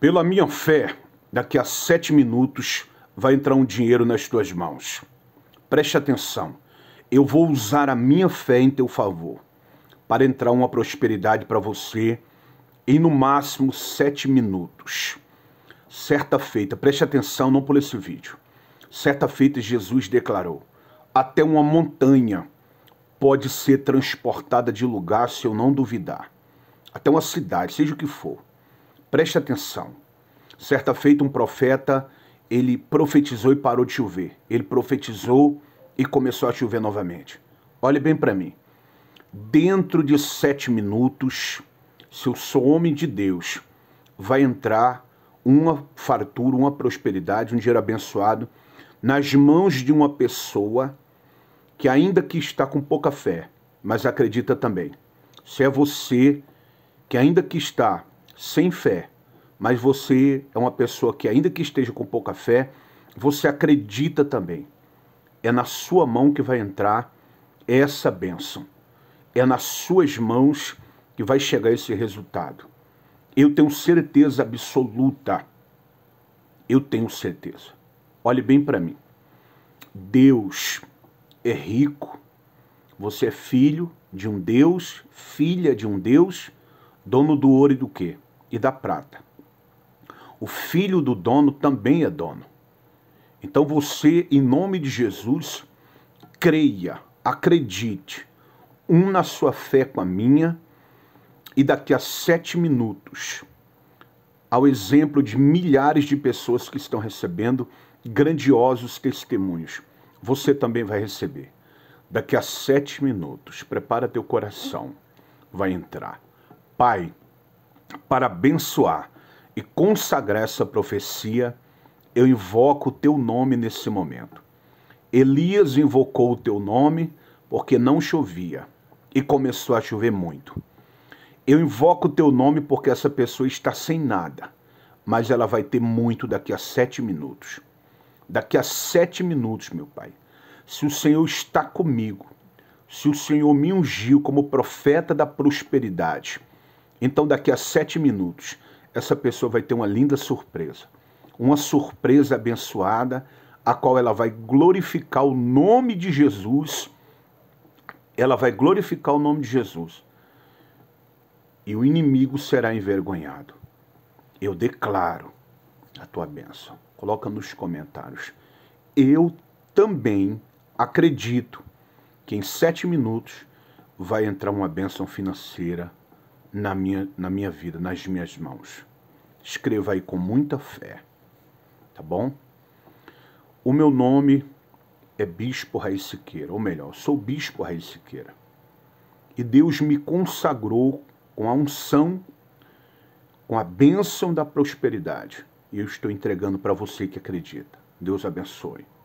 Pela minha fé, daqui a sete minutos vai entrar um dinheiro nas tuas mãos. Preste atenção, eu vou usar a minha fé em teu favor para entrar uma prosperidade para você em no máximo sete minutos. Certa feita, preste atenção, não pule esse vídeo. Certa feita, Jesus declarou: até uma montanha pode ser transportada de lugar se eu não duvidar. Até uma cidade, seja o que for Preste atenção. Certa feita um profeta, ele profetizou e parou de chover. Ele profetizou e começou a chover novamente. Olhe bem para mim. Dentro de sete minutos, se eu sou homem de Deus, vai entrar uma fartura, uma prosperidade, um dinheiro abençoado nas mãos de uma pessoa que ainda que está com pouca fé, mas acredita também. Se é você que ainda que está sem fé, mas você é uma pessoa que, ainda que esteja com pouca fé, você acredita também. É na sua mão que vai entrar essa bênção. É nas suas mãos que vai chegar esse resultado. Eu tenho certeza absoluta. Eu tenho certeza. Olhe bem para mim. Deus é rico. Você é filho de um Deus, filha de um Deus, dono do ouro e do quê? e da prata. O filho do dono também é dono. Então você, em nome de Jesus, creia, acredite, una sua fé com a minha, e daqui a sete minutos, ao exemplo de milhares de pessoas que estão recebendo grandiosos testemunhos, você também vai receber. Daqui a sete minutos, prepara teu coração, vai entrar. Pai, para abençoar e consagrar essa profecia, eu invoco o teu nome nesse momento. Elias invocou o teu nome porque não chovia e começou a chover muito. Eu invoco o teu nome porque essa pessoa está sem nada, mas ela vai ter muito daqui a sete minutos. Daqui a sete minutos, meu Pai, se o Senhor está comigo, se o Senhor me ungiu como profeta da prosperidade, então, daqui a sete minutos, essa pessoa vai ter uma linda surpresa. Uma surpresa abençoada, a qual ela vai glorificar o nome de Jesus. Ela vai glorificar o nome de Jesus. E o inimigo será envergonhado. Eu declaro a tua bênção. Coloca nos comentários. Eu também acredito que em sete minutos vai entrar uma bênção financeira na minha, na minha vida, nas minhas mãos. Escreva aí com muita fé, tá bom? O meu nome é Bispo Raiz Siqueira, ou melhor, sou Bispo Raiz Siqueira. E Deus me consagrou com a unção, com a bênção da prosperidade. E eu estou entregando para você que acredita. Deus abençoe.